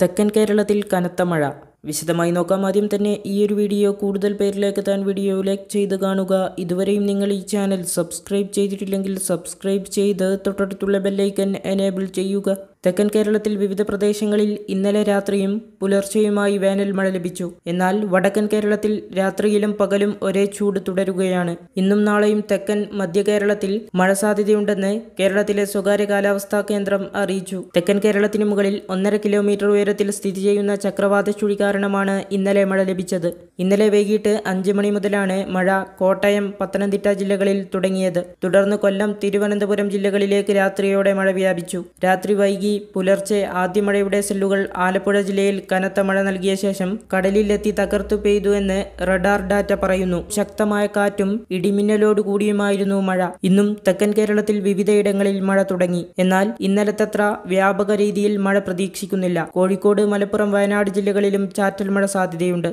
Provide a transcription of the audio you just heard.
തെക്കൻ കേരളത്തിൽ കനത്ത മഴ വിശദമായി നോക്കാം ആദ്യം തന്നെ ഈ ഒരു വീഡിയോ കൂടുതൽ പേരിലേക്ക് താൻ വീഡിയോ ലൈക്ക് ചെയ്ത് കാണുക ഇതുവരെയും നിങ്ങൾ ഈ ചാനൽ സബ്സ്ക്രൈബ് ചെയ്തിട്ടില്ലെങ്കിൽ സബ്സ്ക്രൈബ് ചെയ്ത് തൊട്ടടുത്തുള്ള ബെല്ലൈക്കൻ എനേബിൾ ചെയ്യുക തെക്കൻ കേരളത്തിൽ വിവിധ പ്രദേശങ്ങളിൽ ഇന്നലെ രാത്രിയും പുലർച്ചെയുമായി വേനൽ മഴ ലഭിച്ചു എന്നാൽ വടക്കൻ കേരളത്തിൽ രാത്രിയിലും പകലും ഒരേ ചൂട് തുടരുകയാണ് ഇന്നും നാളെയും തെക്കൻ മധ്യ കേരളത്തിൽ മഴ സാധ്യതയുണ്ടെന്ന് കേരളത്തിലെ സ്വകാര്യ കാലാവസ്ഥാ കേന്ദ്രം അറിയിച്ചു തെക്കൻ കേരളത്തിന് മുകളിൽ ഒന്നര കിലോമീറ്റർ ഉയരത്തിൽ സ്ഥിതി ചെയ്യുന്ന ചക്രവാത ചുഴി കാരണമാണ് ഇന്നലെ മഴ ലഭിച്ചത് ഇന്നലെ വൈകിട്ട് അഞ്ച് മണി മുതലാണ് മഴ കോട്ടയം പത്തനംതിട്ട ജില്ലകളിൽ തുടങ്ങിയത് തുടർന്ന് കൊല്ലം തിരുവനന്തപുരം ജില്ലകളിലേക്ക് രാത്രിയോടെ മഴ വ്യാപിച്ചു രാത്രി വൈകി പുലർച്ചെ ആദ്യമഴയുടെ സെല്ലുകൾ ആലപ്പുഴ ജില്ലയിൽ കനത്ത മഴ നൽകിയ ശേഷം കടലിലെത്തി തകർത്തു പെയ്തു എന്ന് റഡാർ ഡാറ്റ പറയുന്നു ശക്തമായ കാറ്റും ഇടിമിന്നലോടുകൂടിയുമായിരുന്നു മഴ ഇന്നും തെക്കൻ കേരളത്തിൽ വിവിധയിടങ്ങളിൽ മഴ തുടങ്ങി എന്നാൽ ഇന്നലത്തെത്ര വ്യാപക രീതിയിൽ മഴ പ്രതീക്ഷിക്കുന്നില്ല കോഴിക്കോട് മലപ്പുറം വയനാട് ജില്ലകളിലും ചാറ്റൽ മഴ സാധ്യതയുണ്ട്